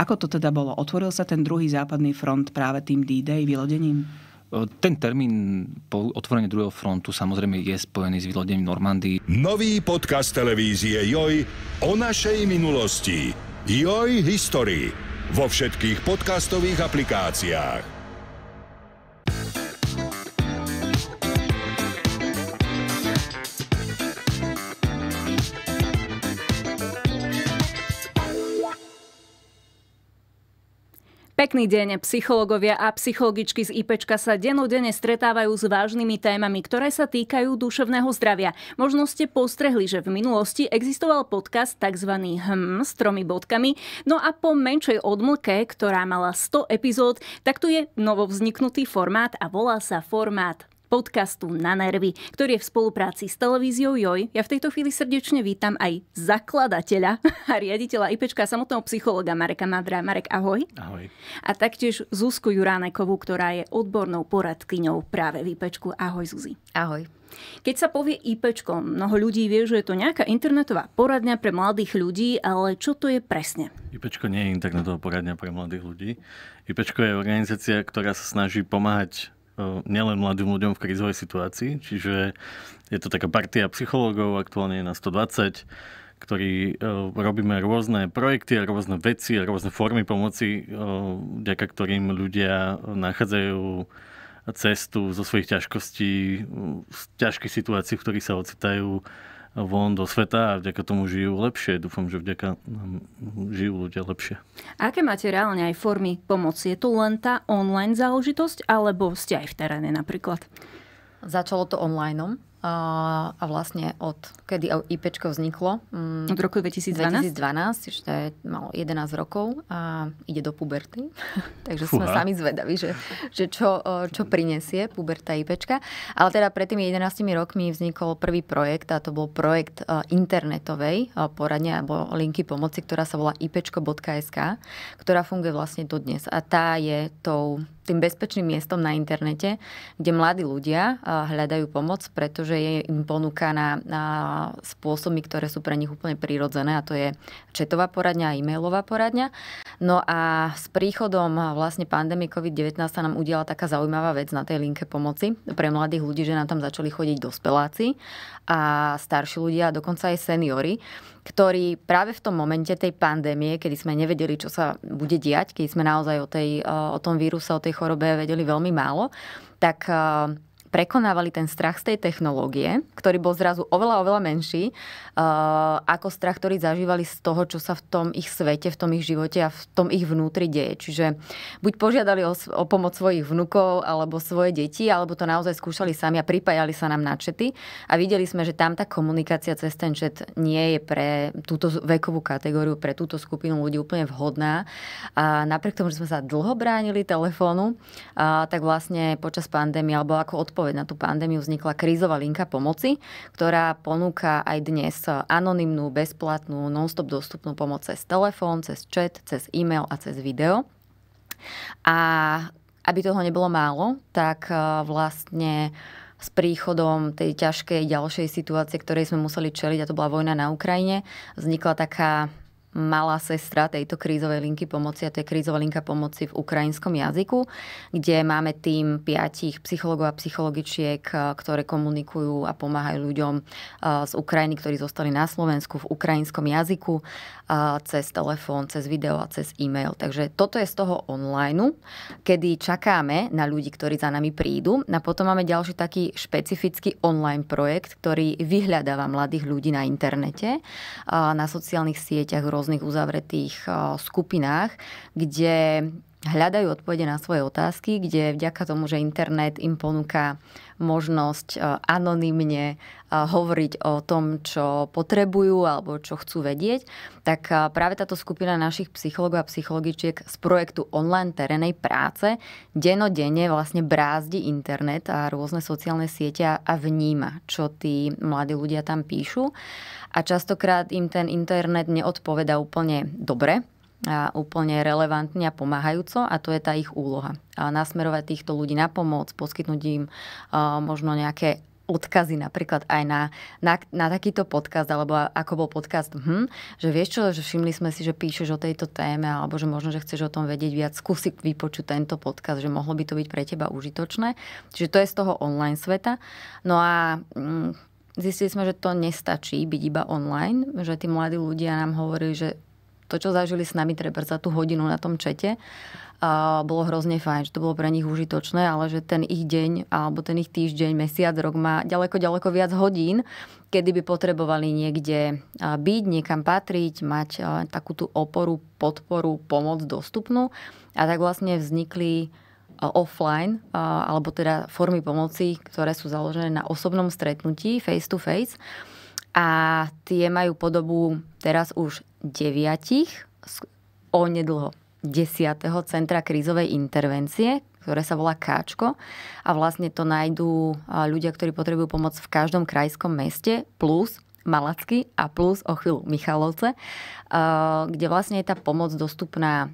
Ako to teda bolo? Otvoril sa ten druhý západný front práve tým D-Day vylodením? E, ten termín po otvorení druhého frontu samozrejme je spojený s vylodením Normandii. Nový podcast televízie Joj o našej minulosti. Joj History. vo všetkých podcastových aplikáciách. Pekný deň. Psychológovia a psychologičky z IPčka sa denodene stretávajú s vážnymi témami, ktoré sa týkajú duševného zdravia. Možno ste postrehli, že v minulosti existoval podcast tzv. HM s tromi bodkami, no a po menšej odmlke, ktorá mala 100 epizód, tak tu je novovzniknutý formát a volá sa formát podcastu Na nervy, ktorý je v spolupráci s televíziou JOJ. Ja v tejto chvíli srdečne vítam aj zakladateľa a riaditeľa IPčka samotného psychologa Mareka Madra. Marek, ahoj. Ahoj. A taktiež Zuzku Juránekovú, ktorá je odbornou poradkyňou práve v IPčku. Ahoj, Zuzi. Ahoj. Keď sa povie IP, mnoho ľudí vie, že je to nejaká internetová poradňa pre mladých ľudí, ale čo to je presne? IP nie je internetová poradňa pre mladých ľudí. IP je organizácia, ktorá sa snaží pomáhať nielen mladým ľuďom v krizovej situácii, čiže je to taká partia psychológov, aktuálne je na 120, ktorí robíme rôzne projekty a rôzne veci a rôzne formy pomoci, vďaka ktorým ľudia nachádzajú cestu zo svojich ťažkostí, z ťažkých situácií, v ktorých sa ocitajú von do sveta a vďaka tomu žijú lepšie. Dúfam, že vďaka nám žijú ľudia lepšie. A aké máte reálne aj formy pomoci? Je to len tá online záležitosť alebo ste aj v teréne napríklad? Začalo to online a, a vlastne od kedy IP vzniklo. Mm, od roku 2012? 2012, ešte malo 11 rokov a ide do puberty. Takže Fúha. sme sami zvedaví, že, že čo, čo prinesie puberta IP. Ale teda pred tými 11 rokmi vznikol prvý projekt a to bol projekt internetovej poradne alebo linky pomoci, ktorá sa volá ipčko.sk, ktorá funguje vlastne dodnes. A tá je tou tým bezpečným miestom na internete, kde mladí ľudia eh, hľadajú pomoc, pretože je im ponúkaná spôsoby, ktoré sú pre nich úplne prirodzené, a to je četová poradňa a e-mailová poradňa. No a s príchodom eh, vlastne pandémie COVID-19 sa nám udiala taká zaujímavá vec na tej linke pomoci pre mladých ľudí, že nám tam začali chodiť dospeláci a starší ľudia, dokonca aj seniory, ktorí práve v tom momente tej pandémie, kedy sme nevedeli, čo sa bude diať, keď sme naozaj o, tej, eh, o tom víruse, o tej chorobe vedeli veľmi málo, tak eh, prekonávali ten strach z tej technológie, ktorý bol zrazu oveľa, oveľa menší, uh, ako strach, ktorý zažívali z toho, čo sa v tom ich svete, v tom ich živote a v tom ich vnútri deje. Čiže buď požiadali o, o pomoc svojich vnukov alebo svoje deti, alebo to naozaj skúšali sami a pripájali sa nám na čety a videli sme, že tam tá komunikácia cez ten čet nie je pre túto vekovú kategóriu, pre túto skupinu ľudí úplne vhodná. A napriek tomu, že sme sa dlho bránili telefónu, a, tak vlastne počas pandémie alebo ako odpo- odpoveď na tú pandémiu vznikla krízová linka pomoci, ktorá ponúka aj dnes anonymnú, bezplatnú, non stop dostupnú pomoc cez telefón, cez chat, cez e-mail a cez video. A aby toho nebolo málo, tak e, vlastne s príchodom tej ťažkej ďalšej situácie, ktorej sme museli čeliť, a to bola vojna na Ukrajine, vznikla taká malá sestra tejto krízovej linky pomoci a to je krízová linka pomoci v ukrajinskom jazyku, kde máme tým piatich psychologov a psychologičiek, eh, ktoré komunikujú a pomáhajú ľuďom eh, z Ukrajiny, ktorí zostali na Slovensku v ukrajinskom jazyku eh, cez telefón, cez video a cez e-mail. Takže toto je z toho online, kedy čakáme na ľudí, ktorí za nami prídu. No a potom máme ďalší taký špecifický online projekt, ktorý vyhľadáva mladých ľudí na internete, na sociálnych sieťach, rôznych uzavretých eh, skupinách, kde hľadajú odpovede na svoje otázky, kde vďaka tomu, že internet im ponúka možnosť e, anonymne e, hovoriť o tom, čo potrebujú alebo čo chcú vedieť, tak e, práve táto skupina našich psychologov a psychologičiek z projektu online terénej práce denodenne vlastne brázdi internet a rôzne sociálne siete a vníma, čo tí mladí ľudia tam píšu. A častokrát im ten internet neodpoveda úplne dobre, a úplne relevantne a pomáhajúco a to je tá ich úloha. A nasmerovať týchto ľudí na pomoc, poskytnúť im a, možno nejaké odkazy napríklad aj na, na, na takýto podcast, alebo ako bol podcast, hm, že vieš čo, že všimli sme si, že píšeš o tejto téme, alebo že možno, že chceš o tom vedieť viac, skúsi vypočuť tento podcast, že mohlo by to byť pre teba užitočné. Čiže to je z toho online sveta. No a hm, zistili sme, že to nestačí byť iba online, že tí mladí ľudia nám hovorili, že to, čo zažili s nami treba za tú hodinu na tom čete, a bolo hrozne fajn, že to bolo pre nich užitočné, ale že ten ich deň alebo ten ich týždeň, mesiac, rok má ďaleko, ďaleko viac hodín, kedy by potrebovali niekde byť, niekam patriť, mať takú tú oporu, podporu, pomoc dostupnú. A tak vlastne vznikli offline, alebo teda formy pomoci, ktoré sú založené na osobnom stretnutí face to face a tie majú podobu teraz už o nedlho 10. centra krízovej intervencie, ktoré sa volá Káčko a vlastne to nájdú ľudia, ktorí potrebujú pomoc v každom krajskom meste plus Malacky a plus o chvíľu Michalovce, kde vlastne je tá pomoc dostupná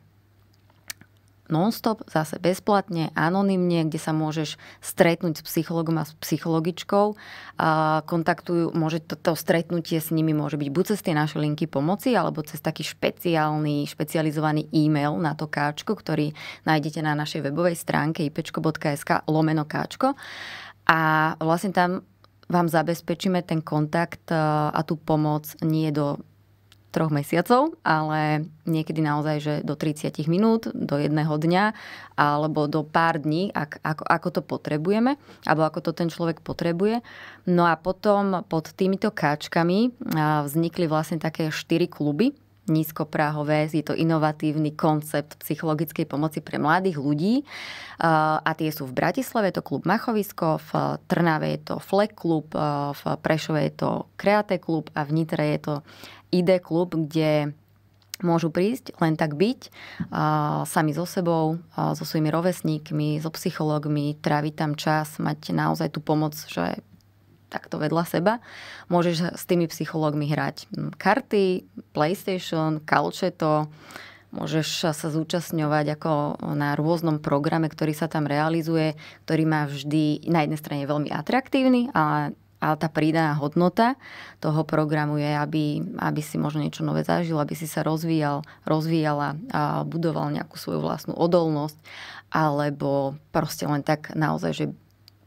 non-stop, zase bezplatne, anonymne, kde sa môžeš stretnúť s psychologom a s psychologičkou. A kontaktujú, môže to, to stretnutie s nimi môže byť buď cez tie naše linky pomoci, alebo cez taký špeciálny, špecializovaný e-mail na to káčko, ktorý nájdete na našej webovej stránke ipečko.sk lomeno káčko. A vlastne tam vám zabezpečíme ten kontakt a tú pomoc nie do troch mesiacov, ale niekedy naozaj, že do 30 minút, do jedného dňa alebo do pár dní, ak, ako, ako to potrebujeme, alebo ako to ten človek potrebuje. No a potom pod týmito káčkami vznikli vlastne také štyri kluby, nízkopráhové, je to inovatívny koncept psychologickej pomoci pre mladých ľudí a tie sú v Bratislave, je to klub Machovisko, v Trnave je to Fleck klub, v Prešove je to Kreate klub a v Nitre je to ID klub, kde môžu prísť, len tak byť, a, sami so sebou, a, so svojimi rovesníkmi, so psychológmi, tráviť tam čas, mať naozaj tú pomoc, že takto vedľa seba. Môžeš s tými psychológmi hrať karty, PlayStation, kalčeto, môžeš sa zúčastňovať ako na rôznom programe, ktorý sa tam realizuje, ktorý má vždy na jednej strane veľmi atraktívny, ale ale tá prídaná hodnota toho programu je, aby, aby si možno niečo nové zažil, aby si sa rozvíjal, rozvíjala a budoval nejakú svoju vlastnú odolnosť, alebo proste len tak naozaj, že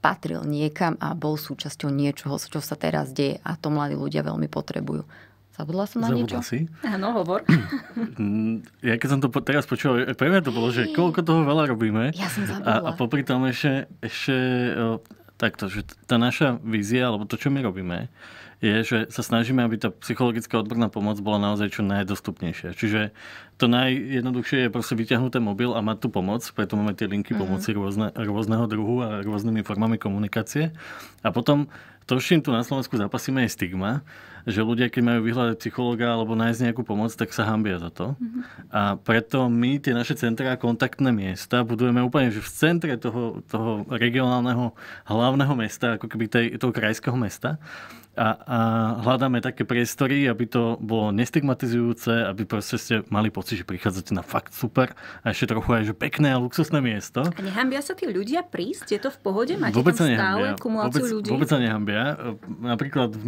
patril niekam a bol súčasťou niečoho, čo sa teraz deje a to mladí ľudia veľmi potrebujú. Zabudla som na Zabudla niečo? si? Áno, hovor. Mm, ja keď som to teraz počul, pre mňa to bolo, že koľko toho veľa robíme. Ja som zabudla. A, a popri tom ešte, ešte takto, že tá naša vízia, alebo to, čo my robíme, je, že sa snažíme, aby tá psychologická odborná pomoc bola naozaj čo najdostupnejšia. Čiže to najjednoduchšie je proste vyťahnuť ten mobil a mať tú pomoc, preto máme tie linky mhm. pomoci mm rôzne, rôzneho druhu a rôznymi formami komunikácie. A potom to, s čím tu na Slovensku zapasíme, je stigma, že ľudia, keď majú vyhľadať psychologa alebo nájsť nejakú pomoc, tak sa hambia za to. Mm-hmm. A preto my tie naše centrá, kontaktné miesta budujeme úplne že v centre toho, toho regionálneho hlavného mesta, ako keby tej, toho krajského mesta a, a hľadáme také priestory, aby to bolo nestigmatizujúce, aby proste ste mali pocit, že prichádzate na fakt super a ešte trochu aj že pekné a luxusné miesto. A nehambia sa tí ľudia prísť? Je to v pohode? Máte vôbec tam stále kumuláciu vôbec, ľudí? Vôbec sa nehambia. Napríklad eh,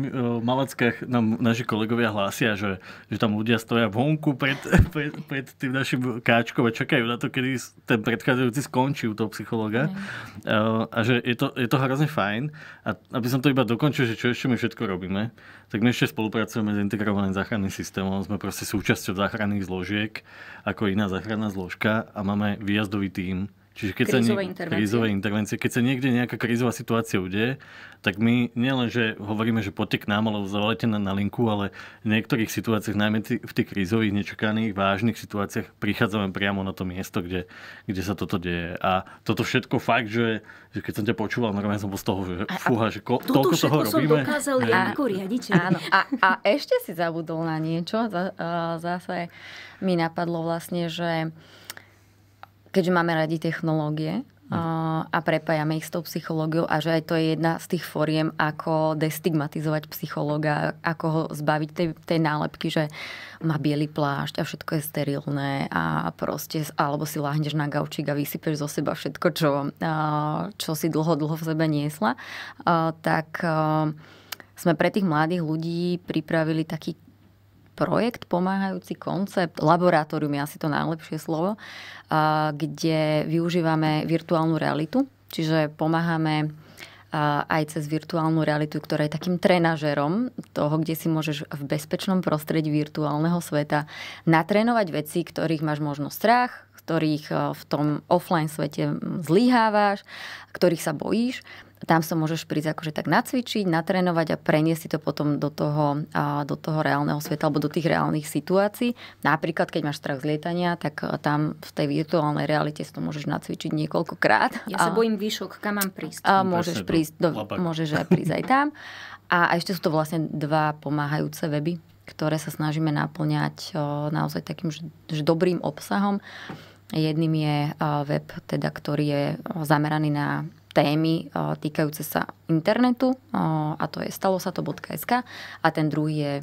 v Malackách nám naši kolegovia hlásia, že, že tam ľudia stoja vonku pred, pred, pred tým našim káčkom a čakajú na to, kedy ten predchádzajúci skončí u toho psychologa. Ne. Mm. Eh, a že je to, je to hrozne fajn. A aby som to iba dokončil, že čo ešte mi všetko všetko robíme, tak my ešte spolupracujeme s integrovaným záchranným systémom, sme proste súčasťou záchranných zložiek ako iná záchranná zložka a máme výjazdový tím, Čiže keď krízové, sa nie, intervencie. krízové intervencie. Keď sa niekde nejaká krízová situácia udeje, tak my nielen, že hovoríme, že poďte k nám, alebo zavolajte na, na linku, ale v niektorých situáciách, najmä v tých krízových, nečakaných, vážnych situáciách, prichádzame priamo na to miesto, kde, kde sa toto deje. A toto všetko fakt, že, že keď som ťa počúval, normálne som bol z toho, že a, fúha, že ko, toľko toho robíme. Som dokázal ja ako riadič. Áno. A, a ešte si zabudol na niečo. Zase mi napadlo vlastne, že keďže máme radi technológie hm. a prepájame ich s tou psychológiou a že aj to je jedna z tých fóriem, ako destigmatizovať psychológa, ako ho zbaviť tej, tej nálepky, že má biely plášť a všetko je sterilné a proste, alebo si láhneš na gaučík a vysypeš zo seba všetko, čo, čo si dlho, dlho v sebe niesla, tak sme pre tých mladých ľudí pripravili taký projekt, pomáhajúci koncept, laboratórium je asi to najlepšie slovo, kde využívame virtuálnu realitu, čiže pomáhame aj cez virtuálnu realitu, ktorá je takým trenažerom toho, kde si môžeš v bezpečnom prostredí virtuálneho sveta natrénovať veci, ktorých máš možno strach, ktorých e, v tom offline svete zlyhávaš, ktorých sa bojíš tam sa môžeš prísť akože tak nacvičiť, natrénovať a preniesť si to potom do toho, do toho reálneho sveta alebo do tých reálnych situácií. Napríklad, keď máš strach z lietania, tak e, tam v tej virtuálnej realite si to môžeš nacvičiť niekoľkokrát. Ja sa bojím výšok, kam mám prísť. A môžeš, prísť do, do môžeš aj prísť aj tam. A ešte sú to vlastne dva pomáhajúce weby, ktoré sa snažíme naplňať e, naozaj takým že dobrým obsahom. Jedným je e, web, teda, ktorý je zameraný na témy eh, týkajúce sa internetu eh, a to je stalo sa to .sk a ten druhý je...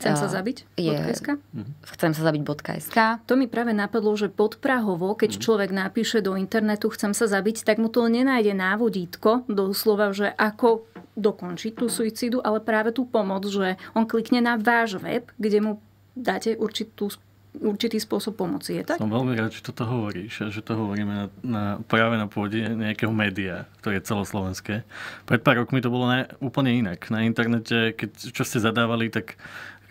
Chcem sa eh, zabiť? Je, .sk? Mhm. Chcem sa zabiť .sk. To mi práve napadlo, že podprahovo, keď mm. človek napíše do internetu chcem sa zabiť, tak mu to nenájde návodítko doslova, že ako dokončiť tú suicidu, ale práve tú pomoc, že on klikne na váš web, kde mu dáte určitú určitý spôsob pomoci. Je tak? Som veľmi rád, že toto hovoríš a že to hovoríme na, na, práve na pôde nejakého média, ktoré je celoslovenské. Pred pár rokmi to bolo na, úplne inak. Na internete, keď, čo ste zadávali, tak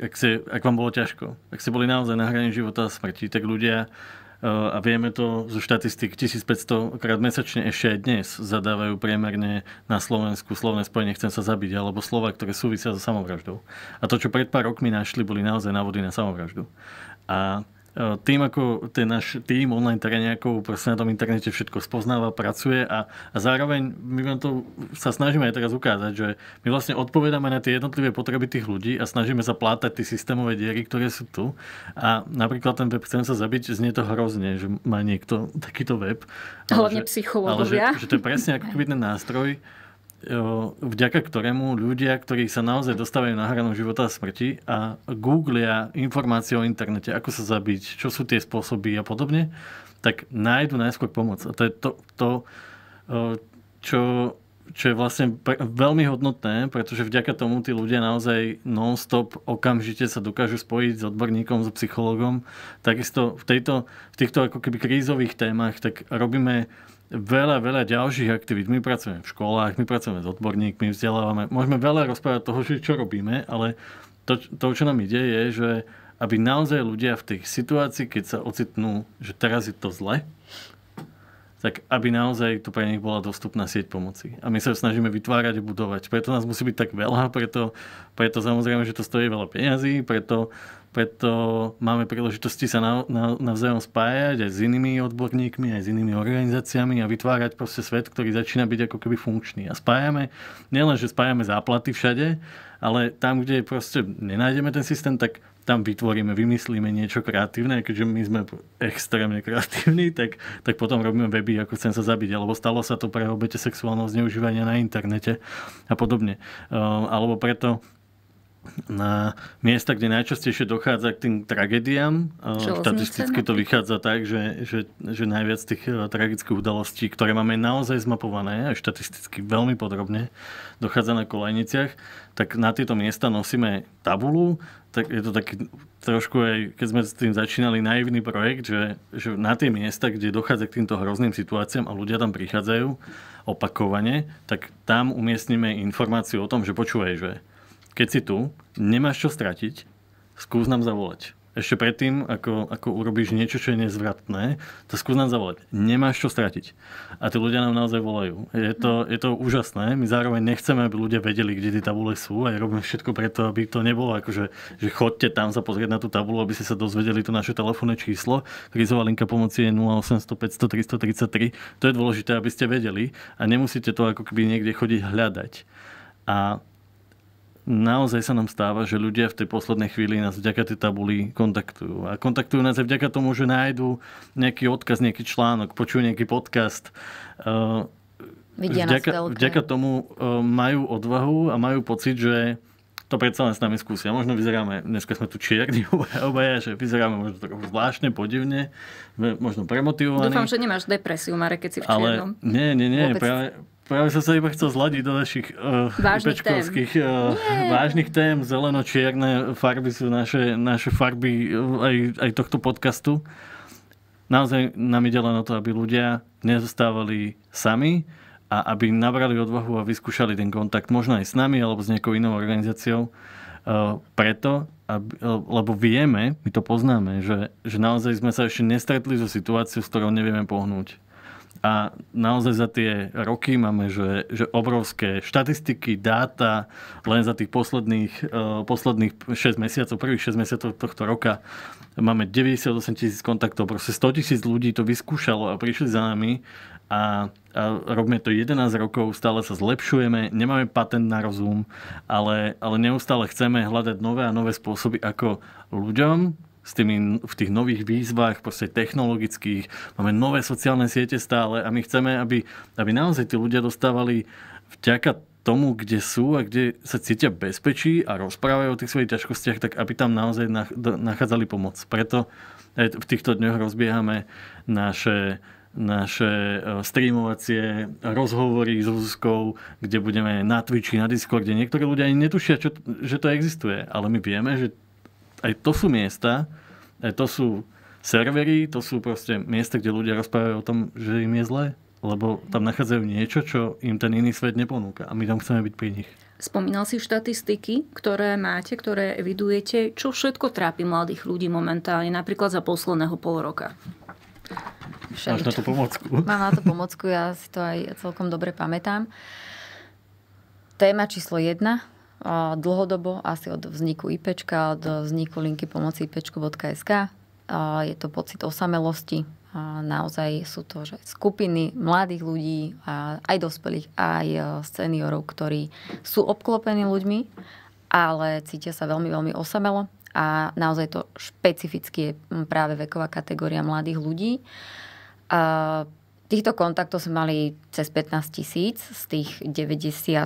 ak, si, ak vám bolo ťažko, ak ste boli naozaj na hrane života a smrti, tak ľudia eh, a vieme to zo štatistik 1500 krát mesačne ešte aj dnes zadávajú priemerne na Slovensku slovné spojenie chcem sa zabiť alebo slova, ktoré súvisia so samovraždou. A to, čo pred pár rokmi našli, boli naozaj návody na samovraždu. A e, tým, ako ten náš tým online teréniakov proste na tom internete všetko spoznáva, pracuje a, a zároveň my vám to sa snažíme aj teraz ukázať, že my vlastne odpovedáme na tie jednotlivé potreby tých ľudí a snažíme sa plátať tie systémové diery, ktoré sú tu. A napríklad ten web Chcem sa zabiť, znie to hrozne, že má niekto takýto web. Hlavne psychológovia. Ale že, že to je presne ako ten nástroj, vďaka ktorému ľudia, ktorí sa naozaj dostávajú na hranu života a smrti a googlia informácie o internete, ako sa zabiť, čo sú tie spôsoby a podobne, tak nájdu najskôr pomoc. A to je to, to čo, čo je vlastne veľmi hodnotné, pretože vďaka tomu tí ľudia naozaj non-stop okamžite sa dokážu spojiť s odborníkom, s psychologom. Takisto v, tejto, v týchto ako keby krízových témach tak robíme veľa, veľa ďalších aktivít. My pracujeme v školách, my pracujeme s odborníkmi, vzdelávame. Môžeme veľa rozprávať toho, čo robíme, ale to, to čo nám ide, je, že aby naozaj ľudia v tých situácii, keď sa ocitnú, že teraz je to zle, tak aby naozaj tu pre nich bola dostupná sieť pomoci. A my sa snažíme vytvárať a budovať. Preto nás musí byť tak veľa, preto, preto samozrejme, že to stojí veľa peňazí, preto preto máme príležitosti sa na, na, navzájom spájať aj s inými odborníkmi, aj s inými organizáciami a vytvárať proste svet, ktorý začína byť ako keby funkčný. A spájame, nielen, že spájame záplaty všade, ale tam, kde proste nenájdeme ten systém, tak tam vytvoríme, vymyslíme niečo kreatívne, keďže my sme extrémne kreatívni, tak, tak potom robíme weby, ako chcem sa zabiť, alebo stalo sa to pre obete sexuálneho zneužívania na internete a podobne. Ehm, alebo preto na miesta, kde najčastejšie dochádza k tým tragédiám. Štatisticky to vychádza tak, že, že, že najviac tých e, tragických udalostí, ktoré máme naozaj zmapované, a štatisticky veľmi podrobne, dochádza na kolejniciach, tak na tieto miesta nosíme tabulu. Tak je to taký trošku aj, keď sme s tým začínali, naivný projekt, že, že na tie miesta, kde dochádza k týmto hrozným situáciám a ľudia tam prichádzajú opakovane, tak tam umiestnime informáciu o tom, že počúvaj, že keď si tu, nemáš čo stratiť, skús nám zavolať. Ešte predtým, ako, ako urobíš niečo, čo je nezvratné, to skús nám zavolať. Nemáš čo stratiť. A tí ľudia nám naozaj volajú. Je to, mhm. je to úžasné. My zároveň nechceme, aby ľudia vedeli, kde tie tabule sú a robíme všetko preto, aby to nebolo akože, že chodte tam sa pozrieť na tú tabulu, aby ste sa dozvedeli to naše telefónne číslo. Krizová linka pomoci je 0800 500 333. To je dôležité, aby ste vedeli a nemusíte to ako keby niekde chodiť hľadať. A naozaj sa nám stáva, že ľudia v tej poslednej chvíli nás vďaka tej tabuli kontaktujú. A kontaktujú nás aj vďaka tomu, že nájdú nejaký odkaz, nejaký článok, počujú nejaký podcast. E, Vidia vďaka, vďaka tomu e, majú odvahu a majú pocit, že to predsa len s nami skúsia. Možno vyzeráme, dneska sme tu čierni obaja, obaja že vyzeráme možno trochu zvláštne, podivne, možno premotivovaní. Dúfam, že nemáš depresiu, Marek, keď si v čiernom. Ale nie, nie, nie, Vôbec... práve, Práve som sa iba chcel zladiť do našich uh, vážnych pečkovských tém. Uh, vážnych tém. Zeleno-čierne farby sú naše, naše farby eh, aj, aj tohto podcastu. Naozaj nám ide len o to, aby ľudia nezostávali sami a aby nabrali odvahu a vyskúšali ten kontakt možno aj s nami alebo s nejakou inou organizáciou. Uh, preto, aby, lebo vieme, my to poznáme, že, že naozaj sme sa ešte nestretli so situáciou, s ktorou nevieme pohnúť a naozaj za tie roky máme, že, že obrovské štatistiky, dáta, len za tých posledných, e, posledných 6 mesiacov, prvých 6 mesiacov tohto roka máme 98 tisíc kontaktov, proste 100 tisíc ľudí to vyskúšalo a prišli za nami a, a robíme to 11 rokov, stále sa zlepšujeme, nemáme patent na rozum, ale, ale neustále chceme hľadať nové a nové spôsoby, ako ľuďom s tými, v tých nových výzvach, proste technologických. Máme nové sociálne siete stále a my chceme, aby, aby naozaj tí ľudia dostávali vďaka tomu, kde sú a kde sa cítia bezpečí a rozprávajú o tých svojich ťažkostiach, tak aby tam naozaj nachádzali pomoc. Preto e, v týchto dňoch rozbiehame naše naše e, streamovacie rozhovory s Ruskou, kde budeme na Twitchi, na Discorde. Niektorí ľudia ani netušia, čo, že to existuje, ale my vieme, že aj to sú miesta, aj to sú servery, to sú proste miesta, kde ľudia rozprávajú o tom, že im je zle, lebo tam nachádzajú niečo, čo im ten iný svet neponúka a my tam chceme byť pri nich. Spomínal si štatistiky, ktoré máte, ktoré evidujete. Čo všetko trápi mladých ľudí momentálne, napríklad za posledného pol roka? Máš na to pomocku. Mám na to pomocku, ja si to aj celkom dobre pamätám. Téma číslo jedna dlhodobo, asi od vzniku IPčka, od vzniku linky pomoci ipčku.sk. Je to pocit osamelosti. Naozaj sú to že skupiny mladých ľudí, aj dospelých, aj e, seniorov, ktorí sú obklopení ľuďmi, ale cítia sa veľmi, veľmi osamelo a naozaj to špecificky je práve veková kategória mladých ľudí. Týchto kontaktov sme mali cez 15 tisíc z tých 90, e,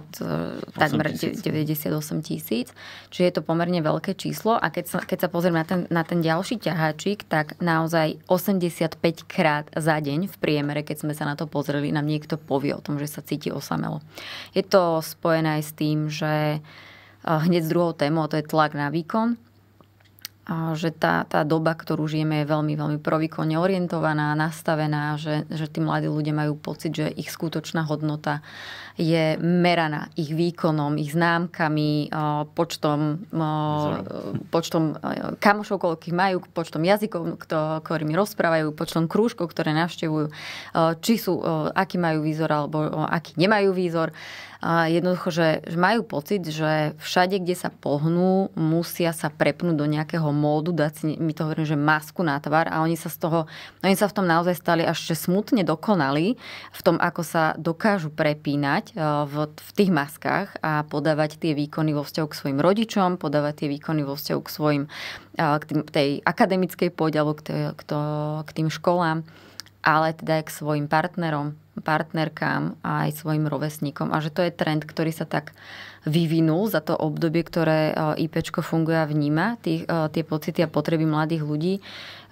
takmer 98 tisíc, čiže je to pomerne veľké číslo a keď sa, keď sa pozrieme na ten, na ten ďalší ťaháčik, tak naozaj 85 krát za deň v priemere, keď sme sa na to pozreli, nám niekto povie o tom, že sa cíti osamelo. Je to spojené aj s tým, že e, hneď s druhou témou, to je tlak na výkon, že tá, tá doba, ktorú žijeme, je veľmi, veľmi provikovne orientovaná, nastavená, že, že tí mladí ľudia majú pocit, že ich skutočná hodnota je meraná ich výkonom, ich známkami, počtom, počtom kamošov, koľkých majú, počtom jazykov, ktorými rozprávajú, počtom krúžkov, ktoré navštevujú, či sú, aký majú výzor alebo aký nemajú výzor. A jednoducho, že, že majú pocit, že všade, kde sa pohnú, musia sa prepnúť do nejakého módu, dať si, my to hovoríme, že masku na tvár a oni sa z toho, oni sa v tom naozaj stali až že smutne dokonali v tom, ako sa dokážu prepínať e, v, v tých maskách a podávať tie výkony vo vzťahu k svojim rodičom, podávať tie výkony vo vzťahu k svojim, e, k tým, tej akademickej pôde alebo k, k, to, k tým školám ale teda aj k svojim partnerom, partnerkám a aj svojim rovesníkom. A že to je trend, ktorý sa tak vyvinul za to obdobie, ktoré eh, IPčko funguje a vníma tých, eh, tie pocity a potreby mladých ľudí,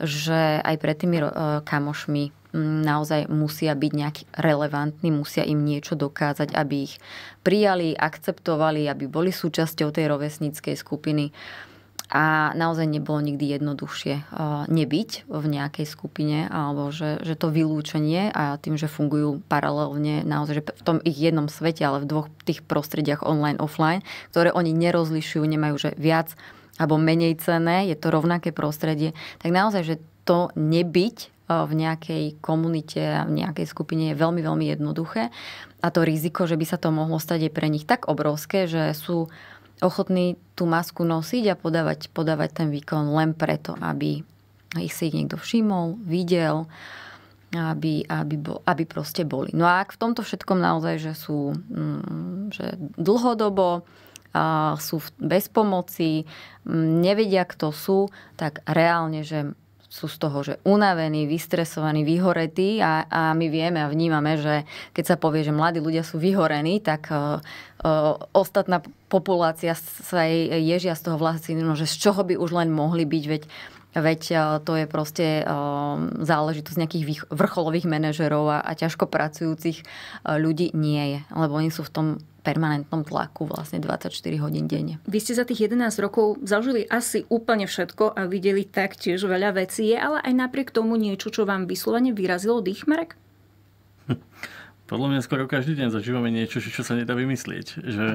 že aj pred tými eh, kamošmi mm, naozaj musia byť nejak relevantní, musia im niečo dokázať, aby ich prijali, akceptovali, aby boli súčasťou tej rovesníckej skupiny a naozaj nebolo nikdy jednoduchšie eh, nebyť v nejakej skupine alebo že, že to vylúčenie a tým, že fungujú paralelne naozaj že v tom ich jednom svete, ale v dvoch tých prostrediach online, offline, ktoré oni nerozlišujú, nemajú že viac alebo menej cené, je to rovnaké prostredie, tak naozaj, že to nebyť eh, v nejakej komunite a v nejakej skupine je veľmi, veľmi jednoduché a to riziko, že by sa to mohlo stať je pre nich tak obrovské, že sú ochotní tú masku nosiť a podávať, podávať ten výkon len preto, aby ich si ich niekto všimol, videl, aby, aby, bo, aby proste boli. No a ak v tomto všetkom naozaj, že sú mm, že dlhodobo, sú bez pomoci, mm, nevedia, kto sú, tak reálne, že sú z toho, že unavení, vystresovaní, vyhoretí a, a my vieme a vnímame, že keď sa povie, že mladí ľudia sú vyhorení, tak uh, uh, ostatná populácia sa jej ježia z toho vlastného, že z čoho by už len mohli byť, veď Veď e, to je proste záležitosť nejakých vrcholových manažerov a, a ťažko pracujúcich ľudí nie je, lebo oni sú v tom permanentnom tlaku vlastne 24 hodín denne. Vy ste za tých 11 rokov zažili asi úplne všetko a videli taktiež veľa vecí. Je ale aj napriek tomu niečo, čo vám vyslovene vyrazilo dých, Marek? Podľa mňa skoro každý deň zažívame niečo, čo sa nedá vymyslieť. Že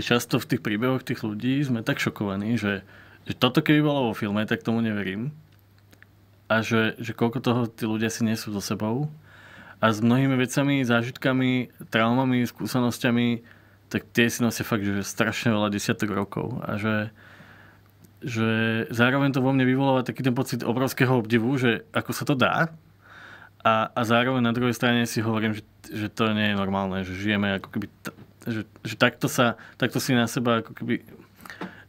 často v tých príbehoch tých ľudí sme tak šokovaní, že, že toto keby bolo vo filme, tak tomu neverím. A že, že koľko toho tí ľudia si nesú so sebou. A s mnohými vecami, zážitkami, traumami, skúsenosťami tak tie si nosia fakt, že strašne veľa desiatok rokov a že, že zároveň to vo mne vyvoláva taký ten pocit obrovského obdivu, že ako sa to dá a, a zároveň na druhej strane si hovorím, že, že to nie je normálne, že žijeme ako keby, t- že, že takto, sa, takto si na seba ako keby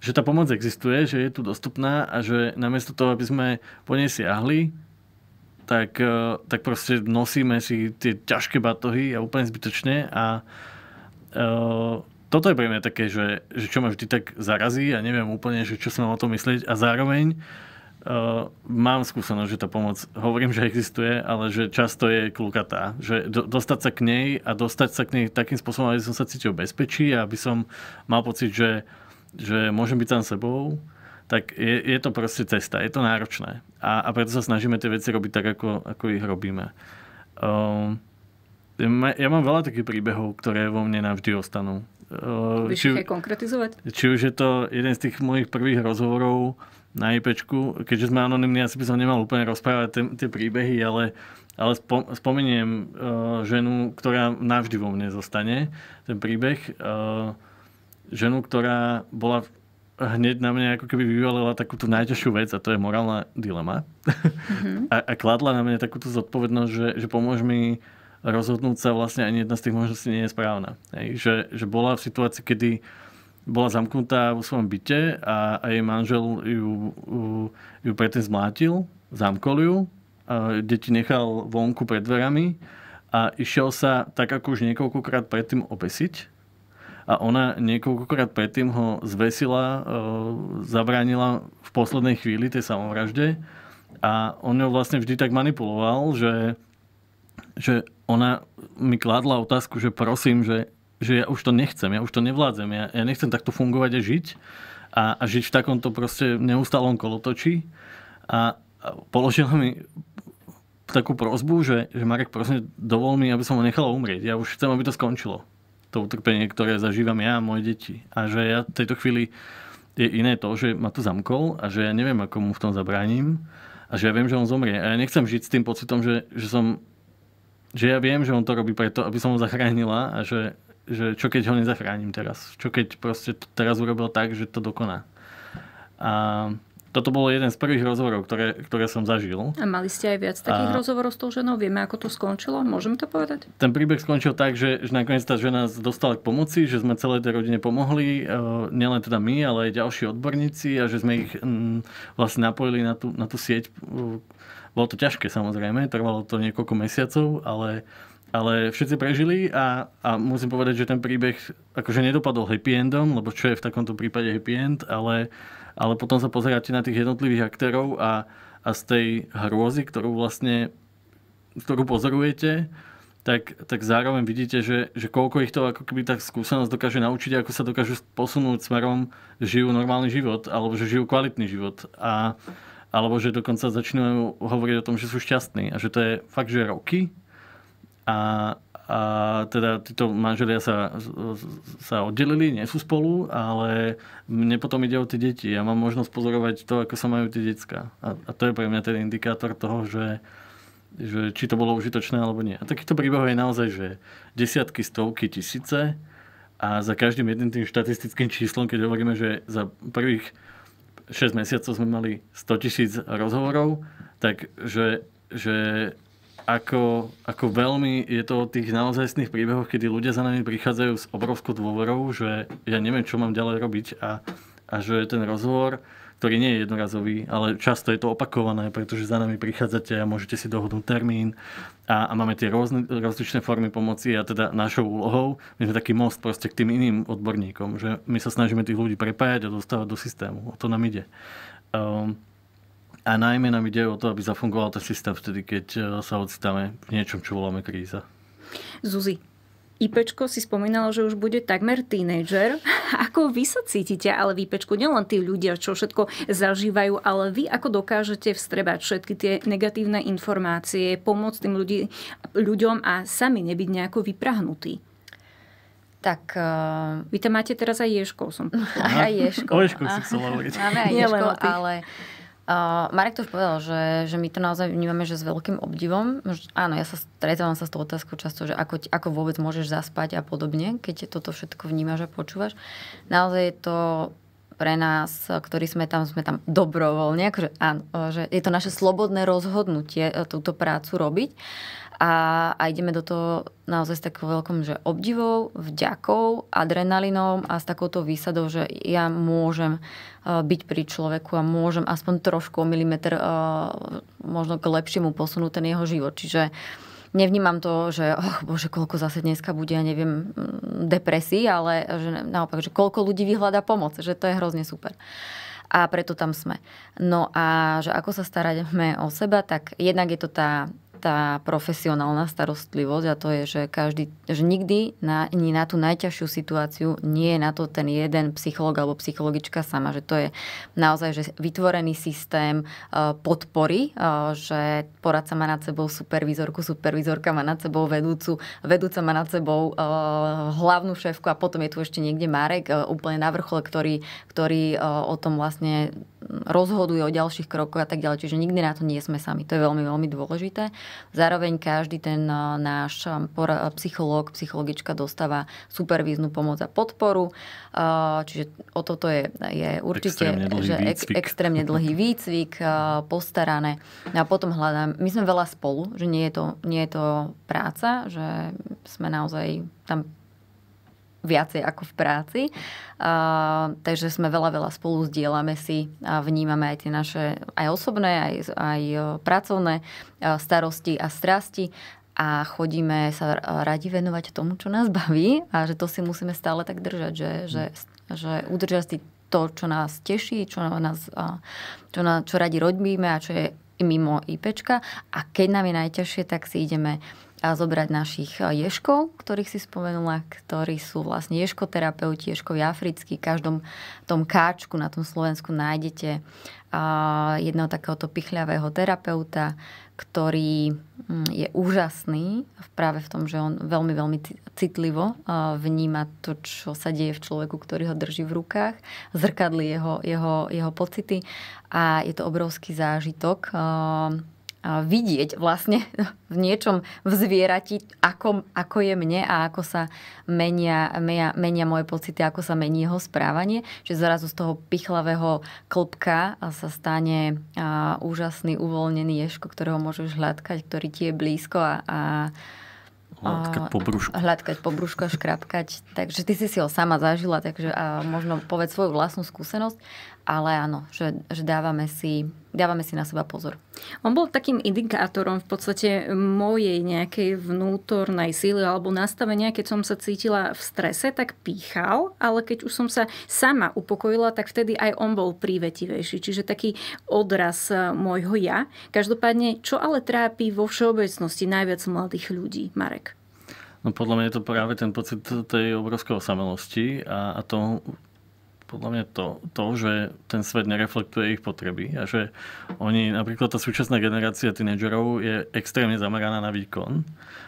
že tá pomoc existuje, že je tu dostupná a že namiesto toho, aby sme po nej siahli, tak, eh, tak proste nosíme si tie ťažké batohy a úplne zbytočne a, Eh, toto je pre mňa také, že, že čo ma vždy tak zarazí a ja neviem úplne, že čo som o tom myslieť a zároveň uh, mám skúsenosť, že tá pomoc, hovorím, že existuje, ale že často je klukatá. Že do, dostať sa k nej a dostať sa k nej takým spôsobom, aby som sa cítil bezpečí a aby som mal pocit, že, že môžem byť tam sebou, tak je, je to proste cesta, je to náročné. A, a preto sa snažíme tie veci robiť tak, ako, ako ich robíme. Um, ja mám veľa takých príbehov, ktoré vo mne navždy ostanú. Uh, či, konkretizovať? Či už je to jeden z tých mojich prvých rozhovorov na IPčku, keďže sme anonimní, asi by som nemal úplne rozprávať tie, tie príbehy, ale, ale spom, spomeniem uh, ženu, ktorá navždy vo mne zostane, ten príbeh. Uh, ženu, ktorá bola hneď na mňa ako keby vyvalila takú tú najťažšiu vec a to je morálna dilema. Mm-hmm. a, a kladla na mňa takúto zodpovednosť, že, že pomôž mi uh, rozhodnúť sa vlastne ani jedna z tých možností nie je správna. Hej, že, že bola v situácii, kedy bola zamknutá vo svojom byte a, a jej manžel ju, ju, ju predtým zmlátil, zamkol ju, a deti nechal vonku pred dverami a išiel sa tak ako už niekoľkokrát predtým obesiť a ona niekoľkokrát predtým ho zvesila, e, zabránila v poslednej chvíli tej samovražde a on ju vlastne vždy tak manipuloval, že že ona mi kladla otázku, že prosím, že, že ja už to nechcem, ja už to nevládzem, ja, ja nechcem takto fungovať a žiť a, a žiť v takomto proste neustálom kolotočí a, a položila mi takú prozbu, že, že Marek, prosím, dovol mi, aby som ho nechal umrieť. Ja už chcem, aby to skončilo. To utrpenie, ktoré zažívam ja a moje deti. A že ja v tejto chvíli je iné to, že ma to zamkol a že ja neviem, ako mu v tom zabránim a že ja viem, že on zomrie. A ja nechcem žiť s tým pocitom, že, že som že ja viem, že on to robí preto, aby som ho zachránila a že, že čo keď ho nezachránim teraz. Čo keď proste to teraz urobil tak, že to dokoná. A toto bolo jeden z prvých rozhovorov, ktoré, ktoré som zažil. A mali ste aj viac takých a... rozhovorov s tou ženou? Vieme, ako to skončilo? Môžeme to povedať? Ten príbeh skončil tak, že, že nakoniec tá žena dostala k pomoci, že sme celé tej rodine pomohli, e, nielen teda my, ale aj ďalší odborníci a že sme ich m, mm, vlastne napojili na tú, na tú sieť e, bolo to ťažké samozrejme, trvalo to niekoľko mesiacov, ale, ale všetci prežili a, a musím povedať, že ten príbeh akože nedopadol happy endom, lebo čo je v takomto prípade happy end, ale, ale potom sa pozeráte na tých jednotlivých aktérov a, a z tej hrôzy, ktorú vlastne ktorú pozorujete, tak, tak zároveň vidíte, že, že koľko ich to ako keby tak skúsenosť dokáže naučiť, ako sa dokážu posunúť smerom, že žijú normálny život, alebo že žijú kvalitný život. A, alebo že dokonca začnú hovoriť o tom, že sú šťastní a že to je fakt, že roky a, a teda títo manželia sa, sa oddelili, nie sú spolu, ale mne potom ide o tie deti. Ja mám možnosť pozorovať to, ako sa majú tie detská. A, a to je pre mňa ten indikátor toho, že, že či to bolo užitočné alebo nie. A takýchto príbehov je naozaj, že desiatky, stovky, tisíce a za každým jedným tým štatistickým číslom, keď hovoríme, že za prvých 6 mesiacov sme mali 100 tisíc rozhovorov, takže že ako, ako veľmi je to o tých naozajstných príbehoch, kedy ľudia za nami prichádzajú s obrovskou dôverou, že ja neviem, čo mám ďalej robiť a, a že ten rozhovor ktorý nie je jednorazový, ale často je to opakované, pretože za nami prichádzate a môžete si dohodnúť termín a, a máme tie rôzne, rozličné formy pomoci a teda našou úlohou, my sme taký most proste k tým iným odborníkom, že my sa snažíme tých ľudí prepájať a dostávať do systému. O to nám ide. Um, a najmä nám ide o to, aby zafungoval ten systém vtedy, keď e, sa odstáme v niečom, čo voláme kríza. Zuzi, IPčko si spomínalo, že už bude takmer tínejdžer. Ako vy sa cítite, ale v IPčku nielen tí ľudia, čo všetko zažívajú, ale vy ako dokážete vstrebať všetky tie negatívne informácie, pomôcť tým ľudí, ľuďom a sami nebyť nejako vyprahnutí? Tak... Uh... Vy tam máte teraz aj Ježkov, som povedala. Aj Ježkov. O si chcela Máme aj Ježkov, ale Uh, Marek to už povedal, že, že my to naozaj vnímame, že s veľkým obdivom. Áno, ja sa stretávam sa s tou otázkou často, že ako, ako vôbec môžeš zaspať a podobne, keď toto všetko vnímaš a počúvaš. Naozaj je to pre nás, ktorí sme tam, sme tam dobrovoľne, akože áno, že je to naše slobodné rozhodnutie e, túto prácu robiť a, a ideme do toho naozaj s takou veľkou že obdivou, vďakou, adrenalinou a s takouto výsadou, že ja môžem e, byť pri človeku a môžem aspoň trošku o milimeter e, možno k lepšiemu posunúť ten jeho život. Čiže nevnímam to, že oh bože, koľko zase dneska bude, ja neviem, mm, depresí, ale že naopak, že koľko ľudí vyhľadá pomoc, že to je hrozne super. A preto tam sme. No a že ako sa staráme o seba, tak jednak je to tá tá profesionálna starostlivosť a to je, že, každý, že nikdy na, ani na tú najťažšiu situáciu nie je na to ten jeden psychológ alebo psychologička sama, že to je naozaj že vytvorený systém e, podpory, e, že poradca má nad sebou supervizorku, supervizorka má nad sebou vedúcu, vedúca má nad sebou e, hlavnú šéfku a potom je tu ešte niekde Marek úplne na vrchole, ktorý, ktorý o tom vlastne rozhoduje o ďalších krokoch a tak ďalej. Čiže nikdy na to nie sme sami. To je veľmi, veľmi dôležité. Zároveň každý ten e, náš e, e, psychológ, psychologička dostáva supervíznu pomoc a podporu. Čiže o toto je, je určite extrémne dlhý, že ek, extrémne dlhý výcvik, postarané. No a potom hľadám, my sme veľa spolu, že nie je to, nie je to práca, že sme naozaj tam viacej ako v práci. A, takže sme veľa, veľa spolu sdielame si a vnímame aj tie naše aj osobné, aj, aj e, pracovné e, starosti a strasti a chodíme sa radi venovať tomu, čo nás baví a že to si musíme stále tak držať, že, že, že udržať si to, čo nás teší, čo, nás, čo, na, čo radi robíme a čo je mimo IPčka a keď nám je najťažšie, tak si ideme uh, a zobrať našich e, ježkov, ktorých si spomenula, ktorí sú vlastne ježkoterapeuti, ježkovi africkí. V každom tom káčku na tom Slovensku nájdete e, jedného takéhoto pichľavého terapeuta, ktorý mm, je úžasný práve v tom, že on veľmi, veľmi citlivo e, vníma to, čo sa deje v človeku, ktorý ho drží v rukách, zrkadli jeho, jeho, jeho pocity a je to obrovský zážitok vidieť vlastne v niečom v zvierati, ako, ako je mne a ako sa menia, menia, menia moje pocity, ako sa mení jeho správanie. Čiže zrazu z toho pichlavého klpka sa stane a, úžasný, uvoľnený ješko, ktorého môžeš hľadkať, ktorý ti je blízko a, a Hľadkať po brúšku. po brúšku a škrapkať. Takže ty si si ho sama zažila, takže a možno povedz svoju vlastnú skúsenosť ale áno, že, že dávame, si, dávame si na seba pozor. On bol takým indikátorom v podstate mojej nejakej vnútornej síly alebo nastavenia, keď som sa cítila v strese, tak pýchal, ale keď už som sa sama upokojila, tak vtedy aj on bol prívetivejší, čiže taký odraz e, môjho ja. Každopádne, čo ale trápi vo všeobecnosti najviac mladých ľudí, Marek? No podľa mňa je to práve ten pocit tej obrovskej osamelosti a, a to, podľa mňa to, to, že ten svet nereflektuje ich potreby a že oni, napríklad tá súčasná generácia tínedžerov je extrémne zameraná na výkon,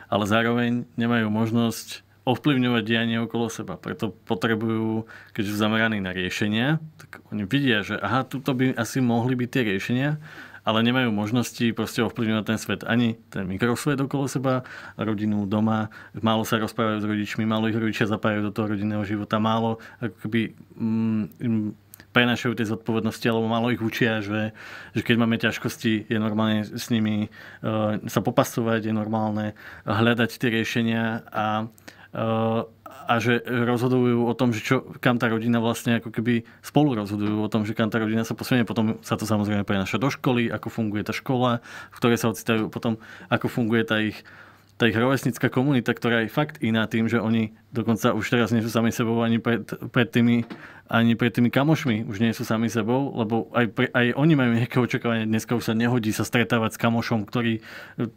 ale zároveň nemajú možnosť ovplyvňovať dianie okolo seba. Preto potrebujú, keď sú zameraní na riešenia, tak oni vidia, že aha, tuto by asi mohli byť tie riešenia, ale nemajú možnosti proste ovplyvňovať ten svet. Ani ten mikrosvet okolo seba, rodinu, doma. Málo sa rozprávajú s rodičmi, málo ich rodičia zapájajú do toho rodinného života, málo akoby, mm, im prenašajú tie zodpovednosti, alebo málo ich učia, že, že keď máme ťažkosti, je normálne s nimi eh, sa popasovať, je normálne hľadať tie riešenia a Eh, a že rozhodujú o tom, že čo, kam tá rodina vlastne ako keby spolu rozhodujú o tom, že kam tá rodina sa posunie. Potom sa to samozrejme prenáša do školy, ako funguje tá škola, v ktorej sa ocitajú, potom ako funguje tá ich tá ich rovesnická komunita, ktorá je fakt iná tým, že oni dokonca už teraz nie sú sami sebou ani pred, pred, tými, ani pred tými kamošmi, už nie sú sami sebou, lebo aj, pre, aj oni majú nejaké očakávanie, dneska už sa nehodí sa stretávať s kamošom, ktorý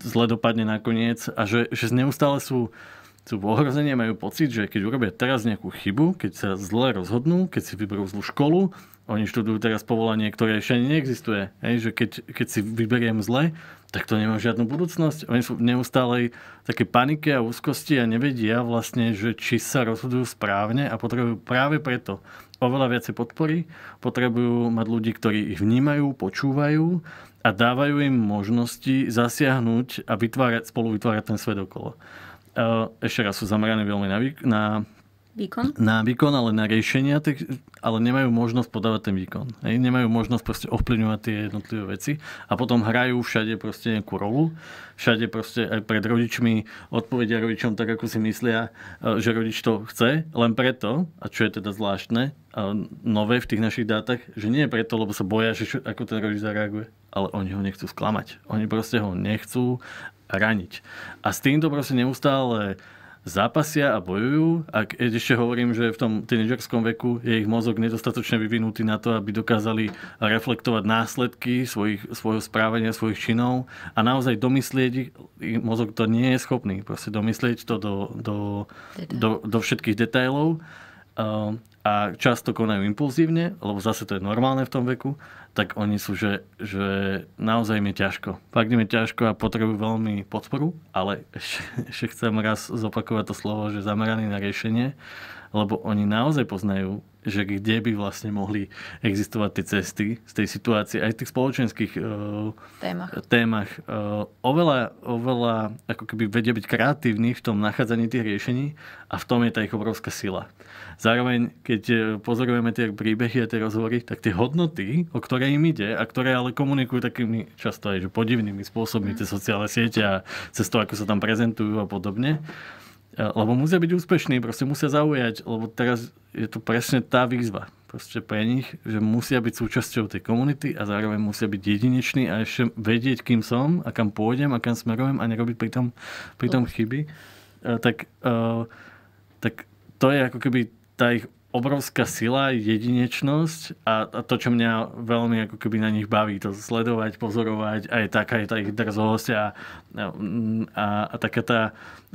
zle dopadne nakoniec a že, že neustále sú sú v ohrození majú pocit, že keď urobia teraz nejakú chybu, keď sa zle rozhodnú, keď si vyberú zlú školu, oni študujú teraz povolanie, ktoré ešte ani neexistuje. Hej, že keď, keď si vyberiem zle, tak to nemá žiadnu budúcnosť. Oni sú v neustálej také panike a úzkosti a nevedia vlastne, že či sa rozhodujú správne a potrebujú práve preto oveľa viacej podpory, potrebujú mať ľudí, ktorí ich vnímajú, počúvajú a dávajú im možnosti zasiahnuť a vytvárať, spolu vytvárať ten svet okolo ešte raz sú zamerané veľmi na, na Výkon? Na výkon, ale na riešenia, ale nemajú možnosť podávať ten výkon. Hej? Nemajú možnosť proste ovplyvňovať tie jednotlivé veci a potom hrajú všade proste nejakú rolu. Všade proste aj pred rodičmi odpovedia rodičom tak, ako si myslia, e, že rodič to chce, len preto, a čo je teda zvláštne, e, nové v tých našich dátach, že nie je preto, lebo sa boja, že čo, ako ten rodič zareaguje, ale oni ho nechcú sklamať. Oni proste ho nechcú raniť. A s týmto proste neustále zápasia a bojujú. A ešte hovorím, že v tom tínedžerskom veku je ich mozog nedostatočne vyvinutý na to, aby dokázali reflektovať následky svojich, svojho správania, svojich činov a naozaj domyslieť ich, ich mozog to nie je schopný. Proste domyslieť to do, do, do, do všetkých detailov. Ehm, a často konajú impulzívne, lebo zase to je normálne v tom veku, tak oni sú, že, že naozaj mi ťažko. Fakt mi ťažko a potrebujú veľmi podporu, ale ešte chcem raz zopakovať to slovo, že zameraný na riešenie, lebo oni naozaj poznajú že kde by vlastne mohli existovať tie cesty z tej situácie, aj v tých spoločenských e, témach. témach e, oveľa, oveľa ako keby vedia byť kreatívni v tom nachádzaní tých riešení a v tom je tá ich obrovská sila. Zároveň, keď e, pozorujeme tie príbehy a tie rozhovory, tak tie hodnoty, o ktoré im ide a ktoré ale komunikujú takými často aj že podivnými spôsobmi, mm. tie sociálne siete a cez to, ako sa tam prezentujú a podobne, mm E, lebo musia byť úspešní, proste musia zaujať, lebo teraz je to presne tá výzva proste pre nich, že musia byť súčasťou tej komunity a zároveň musia byť jedineční a ešte vedieť, kým som a kam pôjdem a kam smerujem a nerobiť pri tom, pri tom chyby, e, tak, e, tak to je ako keby tá ich obrovská sila, jedinečnosť a, to, čo mňa veľmi ako keby na nich baví, to sledovať, pozorovať, aj taká je tá ich drzosť a, a, a taká tá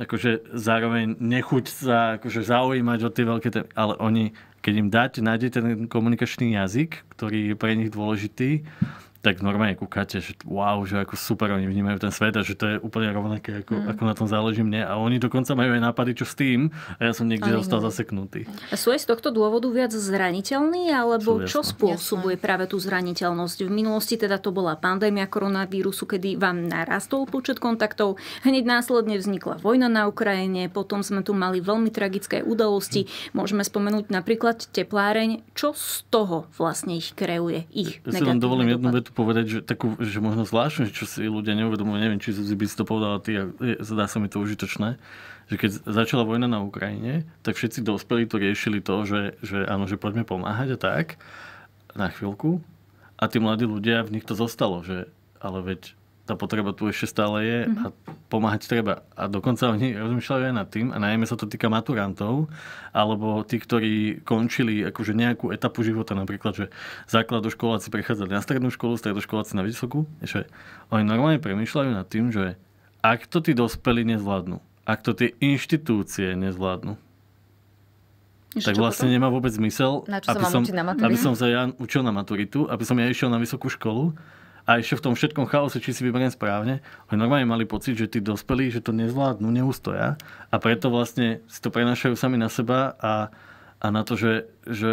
akože zároveň nechuť sa akože zaujímať o tie veľké témy, ale oni, keď im dáte, nájdete ten komunikačný jazyk, ktorý je pre nich dôležitý, tak normálne kúkate, že wow, že ako super oni vnímajú ten svet a že to je úplne rovnaké, ako, mm. ako na tom záleží mne. A oni dokonca majú aj nápady, čo s tým a ja som niekde zostal zaseknutý. A sú aj z tohto dôvodu viac zraniteľní, alebo sú, čo jasné. No. spôsobuje jasné. práve tú zraniteľnosť? V minulosti teda to bola pandémia koronavírusu, kedy vám narastol počet kontaktov, hneď následne vznikla vojna na Ukrajine, potom sme tu mali veľmi tragické udalosti. Hm. Môžeme spomenúť napríklad tepláreň. Čo z toho vlastne ich kreuje? Ich ja si vám dovolím jednu vetu povedať, že, takú, že možno zvláštne, čo si ľudia neuvedomujú, neviem, či Zuzi by si to povedala ty, zdá sa mi to užitočné, že keď začala vojna na Ukrajine, tak všetci dospelí to riešili to, že, že áno, že poďme pomáhať a tak, na chvíľku. A tí mladí ľudia, v nich to zostalo, že ale veď tá potreba tu ešte stále je mm-hmm. a mhm. pomáhať treba. A dokonca oni rozmýšľajú aj nad tým, a najmä sa to týka maturantov, alebo tí, ktorí končili akože nejakú etapu života, napríklad, že základoškoláci prechádzali na strednú školu, stredoškoláci na vysokú, že oni normálne premýšľajú nad tým, že ak to tí dospelí nezvládnu, ak to tie inštitúcie nezvládnu, Ešte tak vlastne potom? nemá vôbec zmysel, aby, som, na aby som sa ja učil na maturitu, aby som ja išiel na vysokú školu, a ešte v tom všetkom chaose, či si vyberiem správne, oni normálne mali pocit, že tí dospelí, že to nezvládnu, neustoja a preto vlastne si to prenašajú sami na seba a, a na to, že, že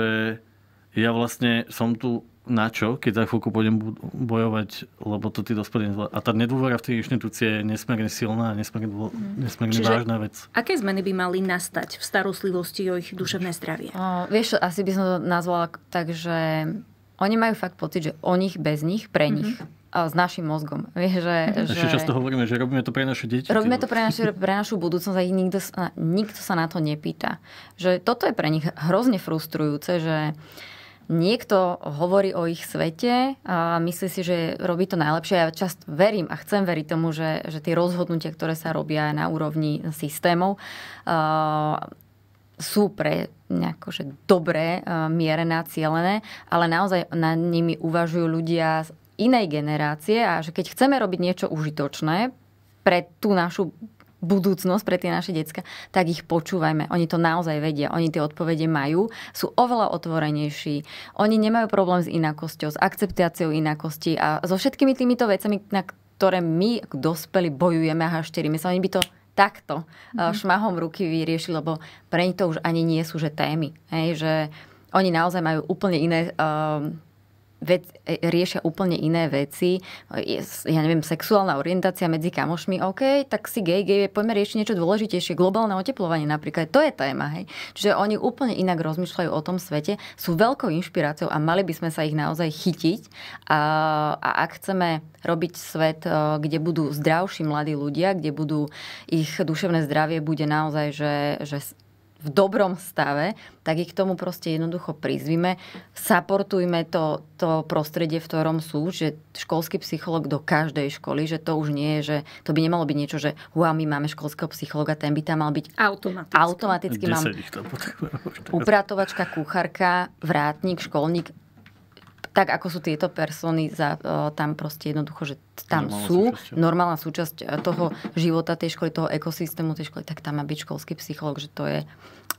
ja vlastne som tu na čo, keď za chvíľku pôjdem bojovať, lebo to tí dospelí nezvládnu. A tá nedôvera v tej inštitúcie je nesmierne silná a nesmierne, mhm. nesmierne Čiže vážna vec. Aké zmeny by mali nastať v starostlivosti o ich duševné zdravie? O, vieš, asi by som to nazvala tak, že oni majú fakt pocit, že o nich, bez nich, pre mm-hmm. nich s našim mozgom. Vie, že, mhm. Ešte že... často hovoríme, že robíme to pre naše deti. Robíme to pre, naši, pre našu budúcnosť a ich nikto, nikto sa na to nepýta. Že toto je pre nich hrozne frustrujúce, že niekto hovorí o ich svete a myslí si, že robí to najlepšie. Ja často verím a chcem veriť tomu, že, že tie rozhodnutia, ktoré sa robia na úrovni systémov, sú pre nejakože dobré, e, mierené, cielené, ale naozaj nad nimi uvažujú ľudia z inej generácie a že keď chceme robiť niečo užitočné pre tú našu budúcnosť pre tie naše decka, tak ich počúvajme. Oni to naozaj vedia, oni tie odpovede majú, sú oveľa otvorenejší, oni nemajú problém s inakosťou, s akceptáciou inakosti a so všetkými týmito vecami, na ktoré my dospeli bojujeme a hašterime sa, oni by to takto mm-hmm. šmahom ruky vyrieši, lebo pre nich to už ani nie sú že témy. Hej, že oni naozaj majú úplne iné Uh, vec, e, riešia úplne iné veci. Ja neviem, sexuálna orientácia medzi kamošmi, OK, tak si gay, gay, poďme riešiť niečo dôležitejšie, globálne oteplovanie napríklad, to je téma, hej. Čiže oni úplne inak rozmýšľajú o tom svete, sú veľkou inšpiráciou a mali by sme sa ich naozaj chytiť. A, a ak chceme robiť svet, e, kde budú zdravší mladí ľudia, kde budú ich duševné zdravie bude naozaj, že, že v dobrom stave, tak ich k tomu proste jednoducho prizvime. Saportujme to, to prostredie, v ktorom sú, že školský psycholog do každej školy, že to už nie je, že to by nemalo byť niečo, že hua, my máme školského psychologa, ten by tam mal byť automaticky. Automaticky mám upratovačka, kuchárka, vrátnik, školník, tak ako sú tieto persony za, e, tam proste jednoducho, že tam normálna sú súčasťou. normálna súčasť e, toho života tej školy, toho ekosystému tej školy, tak tam má byť školský psycholog, že to je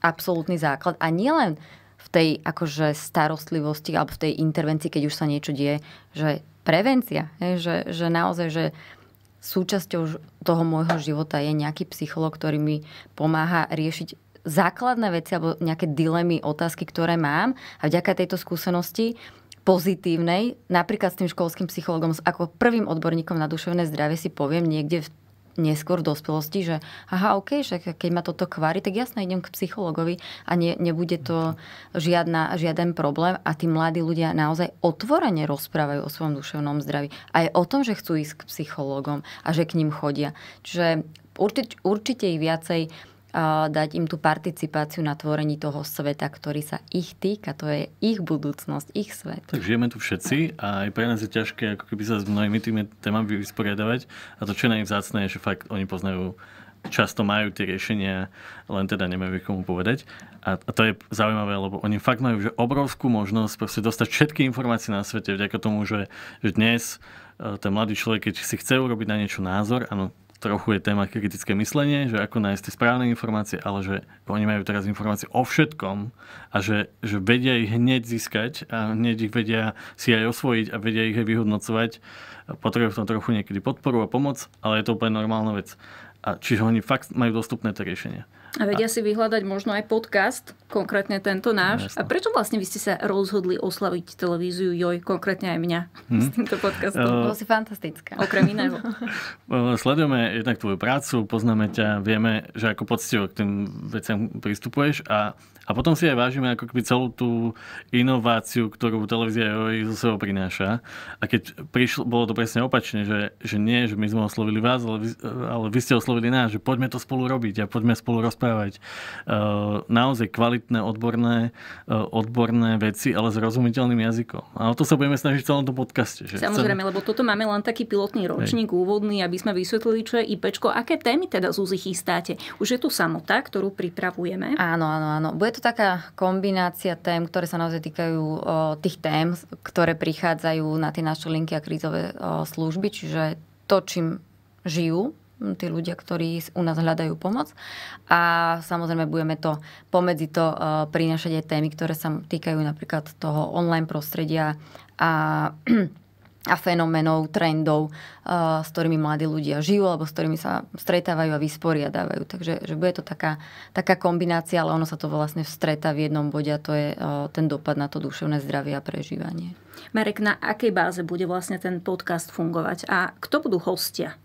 absolútny základ. A nielen v tej akože starostlivosti alebo v tej intervencii, keď už sa niečo deje, že prevencia, že, že naozaj, že súčasťou toho môjho života je nejaký psycholog, ktorý mi pomáha riešiť základné veci alebo nejaké dilemy, otázky, ktoré mám a vďaka tejto skúsenosti pozitívnej, napríklad s tým školským psychologom, ako prvým odborníkom na duševné zdravie si poviem niekde v neskôr v dospelosti, že aha, OK, že keď ma toto kvári, tak jasne idem k psychologovi a ne, nebude to žiadna, žiaden problém. A tí mladí ľudia naozaj otvorene rozprávajú o svojom duševnom zdraví. Aj o tom, že chcú ísť k psychologom a že k ním chodia. Čiže určite, určite ich viacej dať im tú participáciu na tvorení toho sveta, ktorý sa ich týka. To je ich budúcnosť, ich svet. Tak žijeme tu všetci a aj pre nás je ťažké ako keby sa s mnohými tými témami vysporiadavať. A to, čo je najvzácné, je, že fakt oni poznajú často majú tie riešenia, len teda nemajú komu povedať. A, a to je zaujímavé, lebo oni fakt majú že obrovskú možnosť proste dostať všetky informácie na svete vďaka tomu, že, že dnes e, ten mladý človek, keď si chce urobiť na niečo názor, áno, trochu je téma kritické myslenie, že ako nájsť tie správne informácie, ale že oni majú teraz informácie o všetkom a že, že vedia ich hneď získať a hneď ich vedia si aj osvojiť a vedia ich aj vyhodnocovať. Potrebujú v tom trochu niekedy podporu a pomoc, ale je to úplne normálna vec. A čiže oni fakt majú dostupné tie riešenia. A vedia si vyhľadať možno aj podcast, konkrétne tento náš. No, Jasne. A prečo vlastne vy ste sa rozhodli oslaviť televíziu Joj, konkrétne aj mňa hmm. s týmto podcastom? Uh, eh, Bolo si fantastická. Okrem iného. Eh, sledujeme jednak tvoju prácu, poznáme ťa, vieme, že ako poctivo k tým veciam pristupuješ a, a potom si aj vážime ako keby celú tú inováciu, ktorú televízia Joj zo sebou prináša. A keď prišlo, bolo to presne opačne, že, že nie, že my sme oslovili vás, ale vy, ale vy ste oslovili nás, že poďme to spolu robiť a poďme spolu rozprávať rozprávať eh, naozaj kvalitné, odborné, eh, odborné veci, ale s rozumiteľným jazykom. A o to sa budeme snažiť v celom tom podcaste. Že Samozrejme, chcem... lebo toto máme len taký pilotný ročník, Hej. úvodný, aby sme vysvetlili, čo je IPčko. Aké témy teda, Zuzi, chystáte? Už je tu samota, ktorú pripravujeme. Áno, áno, áno. Bude to taká kombinácia tém, ktoré sa naozaj týkajú o, eh, tých tém, ktoré prichádzajú na tie naše linky a krízové o, služby, čiže to, čím žijú tí ľudia, ktorí u nás hľadajú pomoc. A samozrejme budeme to pomedzi to e, prinašať aj témy, ktoré sa týkajú napríklad toho online prostredia a a fenomenov, trendov, e, s ktorými mladí ľudia žijú alebo s ktorými sa stretávajú a vysporiadávajú. Takže že bude to taká, taká kombinácia, ale ono sa to vlastne stretá v jednom bode a to je e, ten dopad na to duševné zdravie a prežívanie. Marek, na akej báze bude vlastne ten podcast fungovať a kto budú hostia?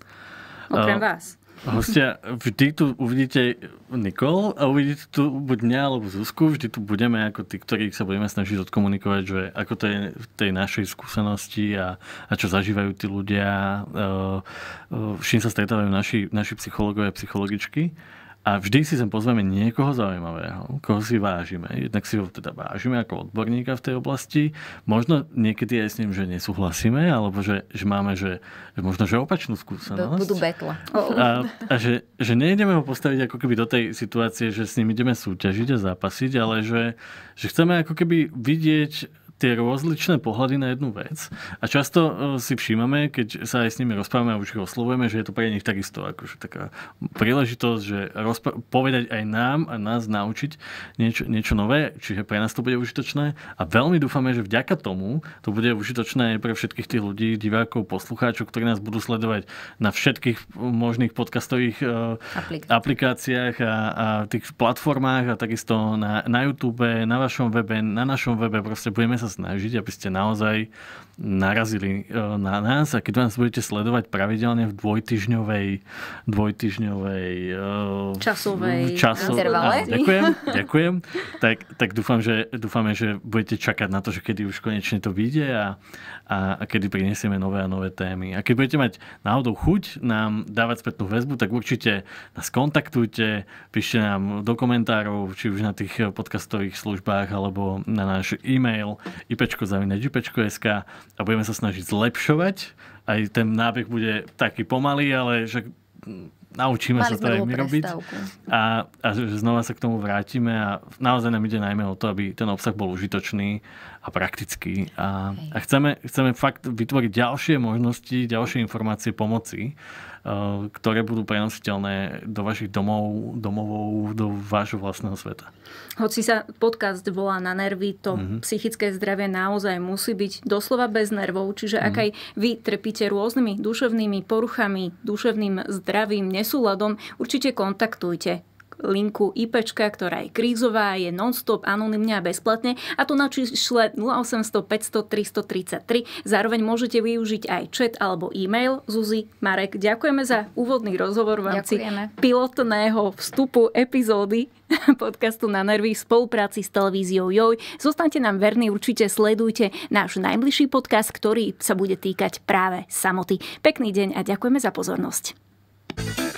Okrem vás. Hostia, vždy tu uvidíte Nikol a uvidíte tu buď mňa alebo Zuzku, vždy tu budeme ako tí, ktorých sa budeme snažiť odkomunikovať, že ako to je v tej našej skúsenosti a, a čo zažívajú tí ľudia, s čím sa stretávajú naši, naši psychológovia a psychologičky. A vždy si sem pozveme niekoho zaujímavého, koho si vážime. Jednak si ho teda vážime ako odborníka v tej oblasti. Možno niekedy aj s ním, že nesúhlasíme, alebo že, že máme, že možno, že opačnú skúsenosť. Budú betla. A, a že, že nejdeme ho postaviť ako keby do tej situácie, že s ním ideme súťažiť a zápasiť, ale že, že chceme ako keby vidieť tie rozličné pohľady na jednu vec a často e, si všímame, keď sa aj s nimi rozprávame a už ich oslovujeme, že je to pre nich takisto akože taká príležitosť, že rozpr- povedať aj nám a nás naučiť niečo, niečo nové, čiže pre nás to bude užitočné a veľmi dúfame, že vďaka tomu to bude užitočné aj pre všetkých tých ľudí, divákov, poslucháčov, ktorí nás budú sledovať na všetkých e, možných podcastových e, Aplikácie. aplikáciách a, a tých platformách a takisto na, na YouTube, na vašom webe, na našom webe, proste budeme sa snažiť, aby ste naozaj narazili e, na nás a keď nás budete sledovať pravidelne v dvojtyžňovej, dvojtyžňovej e, časovej časo... intervale. Á, ďakujem, ďakujem. Tak, tak dúfam, že, dúfame, že budete čakať na to, že kedy už konečne to vyjde a, a, a kedy prinesieme nové a nové témy. A keď budete mať náhodou chuť nám dávať spätnú väzbu, tak určite nás kontaktujte, píšte nám do komentárov, či už na tých podcastových službách, alebo na náš e-mail ipečko.sk a budeme sa snažiť zlepšovať. Aj ten nábeh bude taký pomalý, ale však naučíme Mali sa to aj my robiť a, a znova sa k tomu vrátime a naozaj nám ide najmä o to, aby ten obsah bol užitočný a praktický. A, a chceme, chceme fakt vytvoriť ďalšie možnosti, ďalšie informácie pomoci, e, ktoré budú prenositeľné do vašich domov, domovov, do vášho vlastného sveta. Hoci sa podcast volá na nervy, to mm-hmm. psychické zdravie naozaj musí byť doslova bez nervov. Čiže mm-hmm. ak mhm. aj vy trpíte rôznymi duševnými poruchami, duševným zdravím, nesúladom, určite kontaktujte linku IP, ktorá je krízová, je non-stop, anonymne a bezplatne a to na čísle 0800 500 333. Zároveň môžete využiť aj chat alebo e-mail. Zuzi, Marek, ďakujeme za úvodný rozhovor v rámci pilotného vstupu epizódy podcastu na nervy v spolupráci s televíziou Joj. Zostaňte nám verní, určite sledujte náš najbližší podcast, ktorý sa bude týkať práve samoty. Pekný deň a ďakujeme za pozornosť.